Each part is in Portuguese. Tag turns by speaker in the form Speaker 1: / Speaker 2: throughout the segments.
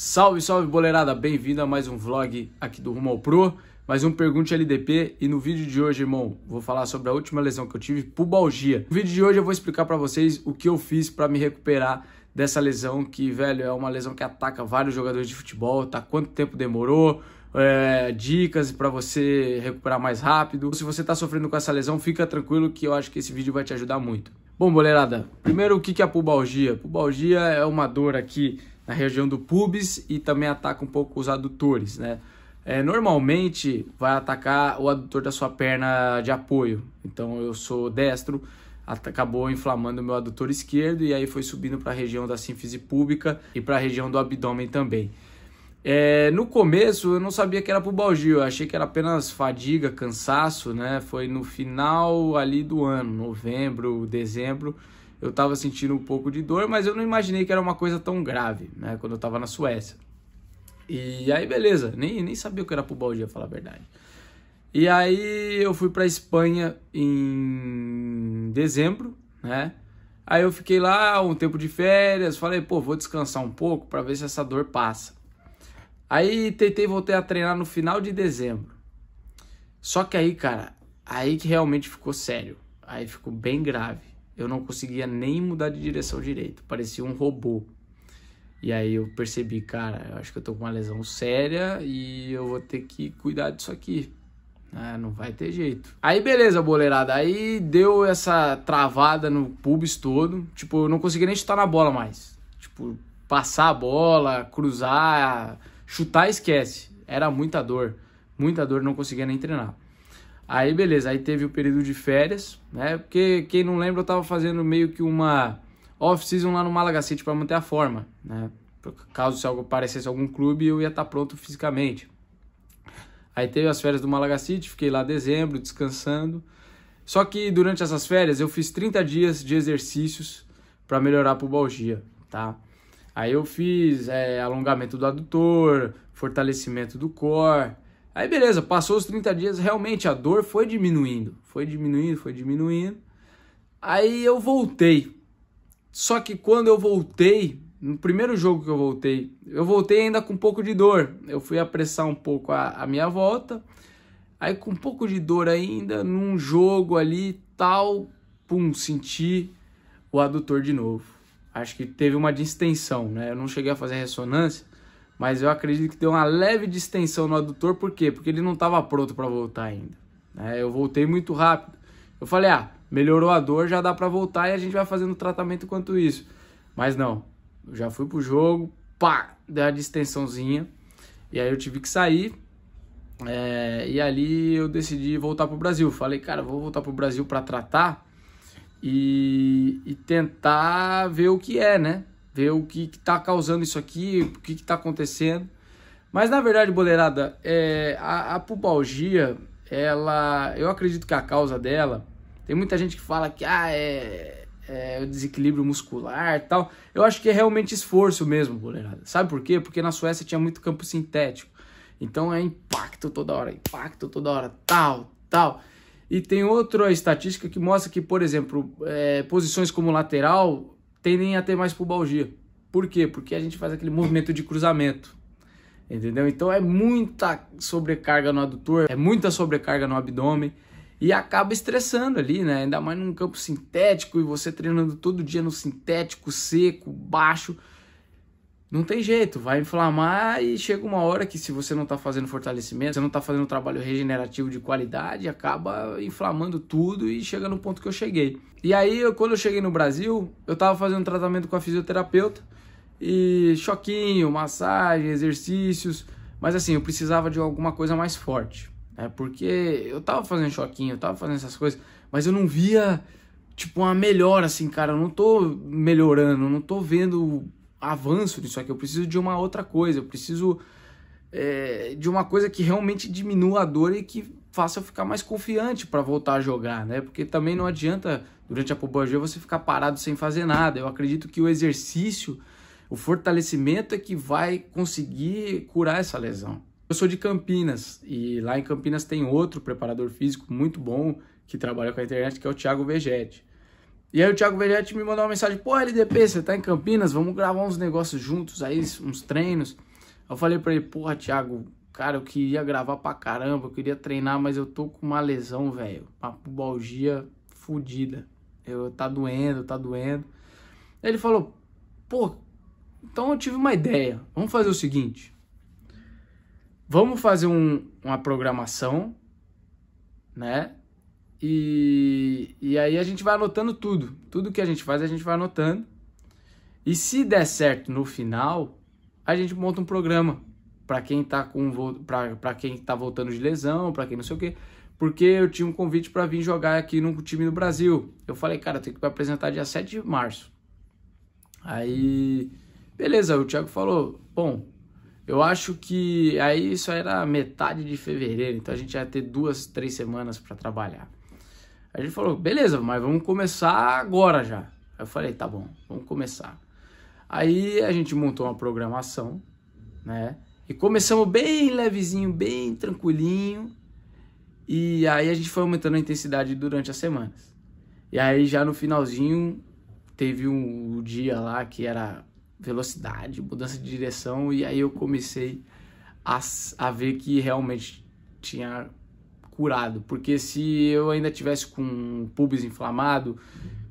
Speaker 1: Salve, salve boleirada, bem-vindo a mais um vlog aqui do Rumo ao Pro, mais um Pergunte LDP e no vídeo de hoje, irmão, vou falar sobre a última lesão que eu tive, pubalgia. No vídeo de hoje eu vou explicar para vocês o que eu fiz para me recuperar dessa lesão que, velho, é uma lesão que ataca vários jogadores de futebol, tá quanto tempo demorou, é, dicas para você recuperar mais rápido. Se você tá sofrendo com essa lesão, fica tranquilo que eu acho que esse vídeo vai te ajudar muito. Bom, boleirada, primeiro o que é a pubalgia? Pubalgia é uma dor aqui na região do pubis e também ataca um pouco os adutores, né? É, normalmente vai atacar o adutor da sua perna de apoio. Então eu sou destro, acabou inflamando o meu adutor esquerdo e aí foi subindo para a região da sínfise pública e para a região do abdômen também. É, no começo eu não sabia que era pubalgia, eu achei que era apenas fadiga, cansaço, né? Foi no final ali do ano, novembro, dezembro, eu estava sentindo um pouco de dor, mas eu não imaginei que era uma coisa tão grave, né? Quando eu estava na Suécia. E aí, beleza, nem, nem sabia o que era pubalgia, falar a verdade. E aí eu fui para Espanha em dezembro, né? Aí eu fiquei lá um tempo de férias, falei, pô, vou descansar um pouco para ver se essa dor passa. Aí tentei voltar a treinar no final de dezembro. Só que aí, cara, aí que realmente ficou sério. Aí ficou bem grave eu não conseguia nem mudar de direção direito, parecia um robô. E aí eu percebi, cara, eu acho que eu tô com uma lesão séria e eu vou ter que cuidar disso aqui. Ah, não vai ter jeito. Aí beleza, boleirada. Aí deu essa travada no pubis todo. Tipo, eu não conseguia nem chutar na bola mais. Tipo, passar a bola, cruzar, chutar, esquece. Era muita dor. Muita dor, não conseguia nem treinar. Aí beleza, aí teve o período de férias, né? Porque quem não lembra, eu tava fazendo meio que uma off-season lá no Malaga City para manter a forma, né? Caso se algo aparecesse algum clube, eu ia estar tá pronto fisicamente. Aí teve as férias do Malaga City, fiquei lá dezembro descansando. Só que durante essas férias eu fiz 30 dias de exercícios para melhorar a pubalgia, tá? Aí eu fiz é, alongamento do adutor, fortalecimento do core, Aí beleza, passou os 30 dias, realmente a dor foi diminuindo, foi diminuindo, foi diminuindo. Aí eu voltei. Só que quando eu voltei, no primeiro jogo que eu voltei, eu voltei ainda com um pouco de dor. Eu fui apressar um pouco a, a minha volta. Aí com um pouco de dor ainda, num jogo ali tal, pum, senti o adutor de novo. Acho que teve uma distensão, né? Eu não cheguei a fazer ressonância, mas eu acredito que deu uma leve distensão no adutor, por quê? Porque ele não estava pronto para voltar ainda. Né? Eu voltei muito rápido. Eu falei, ah, melhorou a dor, já dá para voltar e a gente vai fazendo tratamento enquanto isso. Mas não, eu já fui pro jogo, pá, deu a distensãozinha. E aí eu tive que sair. É, e ali eu decidi voltar pro Brasil. Falei, cara, vou voltar pro Brasil para tratar e, e tentar ver o que é, né? ver o que está causando isso aqui, o que está acontecendo. Mas na verdade, boleirada, é, a, a pubalgia, ela, eu acredito que a causa dela, tem muita gente que fala que ah, é, é o desequilíbrio muscular tal. Eu acho que é realmente esforço mesmo, boleirada. Sabe por quê? Porque na Suécia tinha muito campo sintético. Então é impacto toda hora, impacto toda hora, tal, tal. E tem outra estatística que mostra que, por exemplo, é, posições como lateral tendem a ter mais pubalgia. Por quê? Porque a gente faz aquele movimento de cruzamento. Entendeu? Então é muita sobrecarga no adutor, é muita sobrecarga no abdômen e acaba estressando ali, né? Ainda mais num campo sintético e você treinando todo dia no sintético, seco, baixo não tem jeito, vai inflamar e chega uma hora que se você não está fazendo fortalecimento, você não está fazendo um trabalho regenerativo de qualidade, acaba inflamando tudo e chega no ponto que eu cheguei. E aí, eu, quando eu cheguei no Brasil, eu estava fazendo um tratamento com a fisioterapeuta e choquinho, massagem, exercícios, mas assim, eu precisava de alguma coisa mais forte, né? Porque eu estava fazendo choquinho, eu estava fazendo essas coisas, mas eu não via tipo uma melhora assim, cara, eu não tô melhorando, não tô vendo avanço nisso aqui, eu preciso de uma outra coisa, eu preciso é, de uma coisa que realmente diminua a dor e que faça eu ficar mais confiante para voltar a jogar, né? Porque também não adianta durante a pubalgia você ficar parado sem fazer nada. Eu acredito que o exercício, o fortalecimento é que vai conseguir curar essa lesão. Eu sou de Campinas e lá em Campinas tem outro preparador físico muito bom que trabalha com a internet, que é o Thiago Vegetti. E aí o Thiago Verratti me mandou uma mensagem, pô, LDP, você tá em Campinas, vamos gravar uns negócios juntos aí, uns treinos. Eu falei pra ele, porra, Thiago, cara, eu queria gravar pra caramba, eu queria treinar, mas eu tô com uma lesão, velho, uma pubalgia fodida. Eu, tá doendo, tá doendo. ele falou, pô, então eu tive uma ideia, vamos fazer o seguinte, vamos fazer um, uma programação, né, e, e aí a gente vai anotando tudo. Tudo que a gente faz, a gente vai anotando. E se der certo no final, a gente monta um programa para quem tá com para quem tá voltando de lesão, para quem não sei o quê. Porque eu tinha um convite para vir jogar aqui num time do Brasil. Eu falei, cara, tem que me apresentar dia 7 de março. Aí, beleza, o Thiago falou, bom, eu acho que aí isso era metade de fevereiro, então a gente ia ter duas, três semanas para trabalhar. Aí ele falou, beleza, mas vamos começar agora já. Aí eu falei, tá bom, vamos começar. Aí a gente montou uma programação, né? E começamos bem levezinho, bem tranquilinho. E aí a gente foi aumentando a intensidade durante as semanas. E aí já no finalzinho teve um dia lá que era velocidade, mudança de direção, e aí eu comecei a, a ver que realmente tinha curado, porque se eu ainda tivesse com pubis inflamado,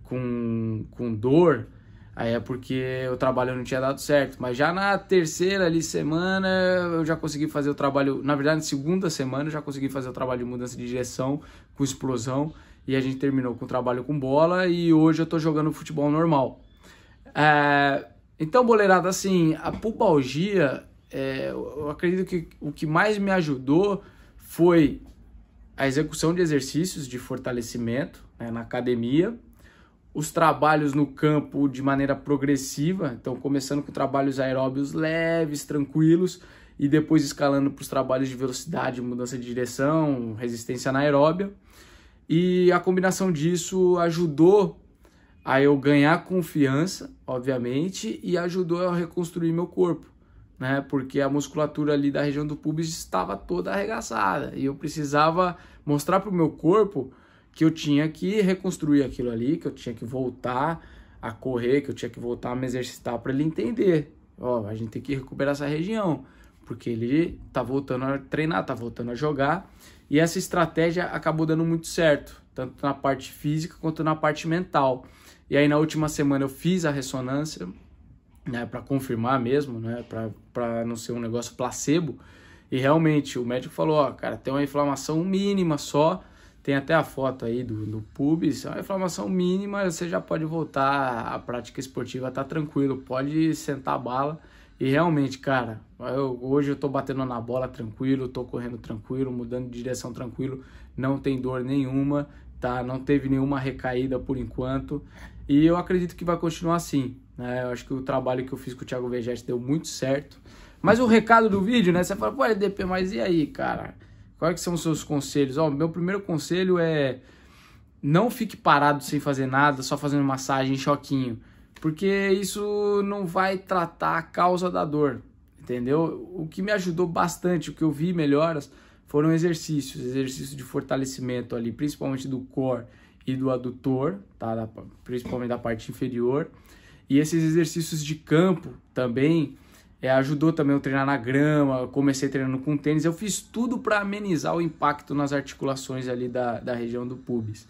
Speaker 1: com, com dor, aí é porque o trabalho não tinha dado certo. Mas já na terceira ali semana eu já consegui fazer o trabalho, na verdade, na segunda semana eu já consegui fazer o trabalho de mudança de direção com explosão e a gente terminou com o trabalho com bola e hoje eu tô jogando futebol normal. É, então, boleirada, assim, a pubalgia, é, eu acredito que o que mais me ajudou foi a execução de exercícios de fortalecimento né, na academia, os trabalhos no campo de maneira progressiva, então começando com trabalhos aeróbios leves, tranquilos, e depois escalando para os trabalhos de velocidade, mudança de direção, resistência anaeróbia. E a combinação disso ajudou a eu ganhar confiança, obviamente, e ajudou a reconstruir meu corpo né? Porque a musculatura ali da região do pubis estava toda arregaçada e eu precisava mostrar para o meu corpo que eu tinha que reconstruir aquilo ali, que eu tinha que voltar a correr, que eu tinha que voltar a me exercitar para ele entender. Ó, a gente tem que recuperar essa região, porque ele tá voltando a treinar, tá voltando a jogar, e essa estratégia acabou dando muito certo, tanto na parte física quanto na parte mental. E aí na última semana eu fiz a ressonância né, para confirmar mesmo, né, para não ser um negócio placebo. E realmente o médico falou, ó, cara, tem uma inflamação mínima só, tem até a foto aí do, do pubis, é uma inflamação mínima, você já pode voltar à prática esportiva, tá tranquilo, pode sentar a bala. E realmente, cara, eu, hoje eu tô batendo na bola tranquilo, tô correndo tranquilo, mudando de direção tranquilo, não tem dor nenhuma tá? Não teve nenhuma recaída por enquanto. E eu acredito que vai continuar assim. Né? Eu acho que o trabalho que eu fiz com o Thiago Vegetti deu muito certo. Mas o recado do vídeo, né? Você fala, pô, LDP, mas e aí, cara? Quais são os seus conselhos? Ó, meu primeiro conselho é não fique parado sem fazer nada, só fazendo massagem, choquinho. Porque isso não vai tratar a causa da dor, entendeu? O que me ajudou bastante, o que eu vi melhoras foram exercícios, exercícios de fortalecimento ali, principalmente do core e do adutor, tá? Da, principalmente da parte inferior. E esses exercícios de campo também é, ajudou também eu treinar na grama, comecei treinando com tênis, eu fiz tudo para amenizar o impacto nas articulações ali da, da região do pubis.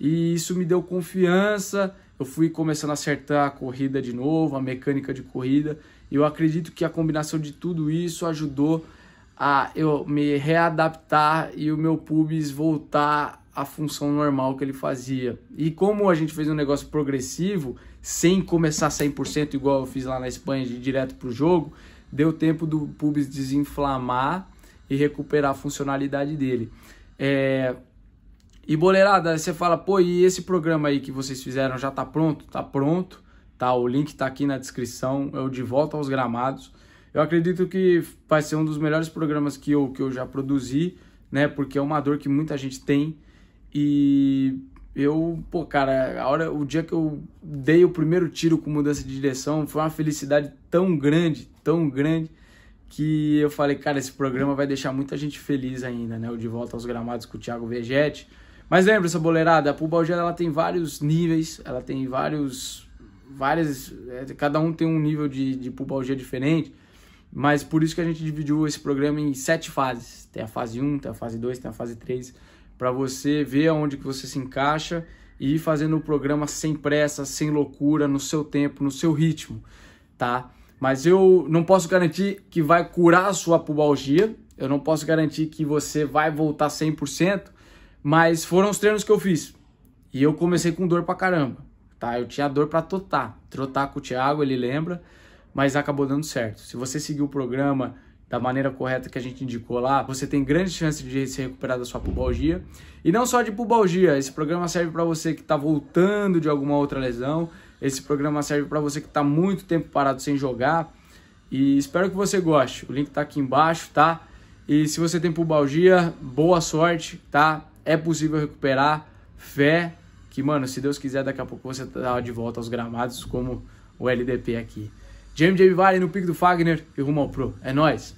Speaker 1: E isso me deu confiança, eu fui começando a acertar a corrida de novo, a mecânica de corrida, e eu acredito que a combinação de tudo isso ajudou a eu me readaptar e o meu pubis voltar à função normal que ele fazia. E como a gente fez um negócio progressivo, sem começar 100% igual eu fiz lá na Espanha, de direto pro jogo, deu tempo do pubis desinflamar e recuperar a funcionalidade dele. É... E boleirada, você fala, pô, e esse programa aí que vocês fizeram já tá pronto? Tá pronto, tá? O link tá aqui na descrição, é o De Volta aos Gramados. Eu acredito que vai ser um dos melhores programas que eu, que eu já produzi, né? Porque é uma dor que muita gente tem. E eu, pô, cara, a hora, o dia que eu dei o primeiro tiro com mudança de direção, foi uma felicidade tão grande, tão grande, que eu falei, cara, esse programa vai deixar muita gente feliz ainda, né? O De Volta aos Gramados com o Thiago Vegetti. Mas lembra essa boleirada, a pubalgia ela tem vários níveis, ela tem vários várias, é, cada um tem um nível de, de pubalgia diferente. Mas por isso que a gente dividiu esse programa em sete fases. Tem a fase 1, tem a fase 2, tem a fase 3, para você ver aonde que você se encaixa e ir fazendo o programa sem pressa, sem loucura, no seu tempo, no seu ritmo, tá? Mas eu não posso garantir que vai curar a sua pubalgia, eu não posso garantir que você vai voltar 100%, mas foram os treinos que eu fiz. E eu comecei com dor pra caramba, tá? Eu tinha dor pra trotar, trotar com o Thiago, ele lembra mas acabou dando certo. Se você seguir o programa da maneira correta que a gente indicou lá, você tem grande chance de se recuperar da sua pubalgia. E não só de pubalgia, esse programa serve para você que está voltando de alguma outra lesão, esse programa serve para você que está muito tempo parado sem jogar. E espero que você goste. O link está aqui embaixo, tá? E se você tem pubalgia, boa sorte, tá? É possível recuperar. Fé que, mano, se Deus quiser, daqui a pouco você tá de volta aos gramados como o LDP aqui. James J. Vale no pico do Fagner e rumo ao Pro. É nóis!